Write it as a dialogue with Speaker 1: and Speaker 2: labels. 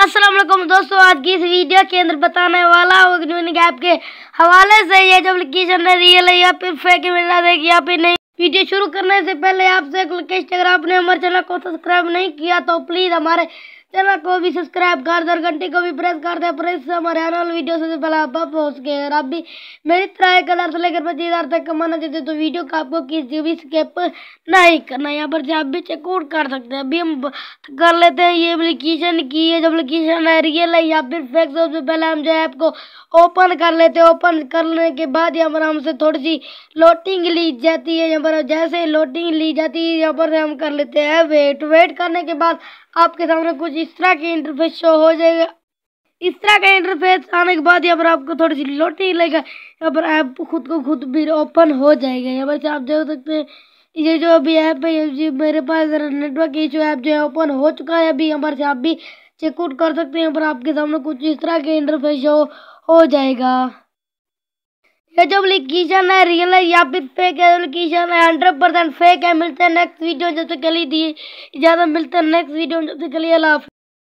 Speaker 1: असलम दोस्तों आज की इस वीडियो के अंदर बताने वाला हूँ न्यूनिक के हवाले से ये जब लोकेशन है रियल है या फिर फेक मिला है या फिर नहीं वीडियो शुरू करने से पहले आपसे एक रिक्वेस्ट अगर आपने हमारे चैनल को सब्सक्राइब नहीं किया तो प्लीज़ हमारे चैनल को भी सब्सक्राइब कर दे और घंटी को भी प्रेस कर दे प्रेस हमारे आने वाले वीडियो सबसे पहले आप पहुँच गए अगर आप भी मेरी तरह एक हज़ार से लेकर पच्चीस हज़ार तक कमाना चाहते तो वीडियो का आपको किसी भी स्केप नहीं करना यहाँ पर से आप भी चेकआउट कर सकते हैं अभी हम कर लेते हैं ये अप्लीकेशन की ये जो अप्लीकेशन है रियल है या फिर फेक सबसे पहले हम जो ऐप को ओपन कर लेते हैं ओपन करने के बाद यहाँ पर हमसे थोड़ी सी लोटिंग ली जाती है यहाँ पर जैसे लोटिंग ली जाती है यहाँ पर हम कर लेते हैं वेट वेट करने के बाद आपके सामने कुछ इस तरह के इंटरफेस शो हो जाएगा इस तरह का इंटरफेस आने के बाद यहाँ पर आपको थोड़ी सी लोटी लगेगा यहाँ पर ऐप खुद को खुद भी ओपन हो जाएगा यहाँ पर से आप देख सकते हैं ये जो अभी ऐप है ये मेरे पास नेटवर्क इशू ऐप जो है ओपन हो चुका है अभी यहाँ पर से आप भी चेकआउट कर सकते हैं यहाँ पर आपके सामने कुछ इस तरह के इंटरफेस शो हो जाएगा ये जो एप्लीकेशन है रियल है या फिर फेक एप्लीकेशन है हंड्रेड परसेंट फेक है मिलते हैं नेक्स्ट वीडियो जब तक के लिए दिए ज़्यादा मिलते हैं नेक्स्ट वीडियो जब तक के अला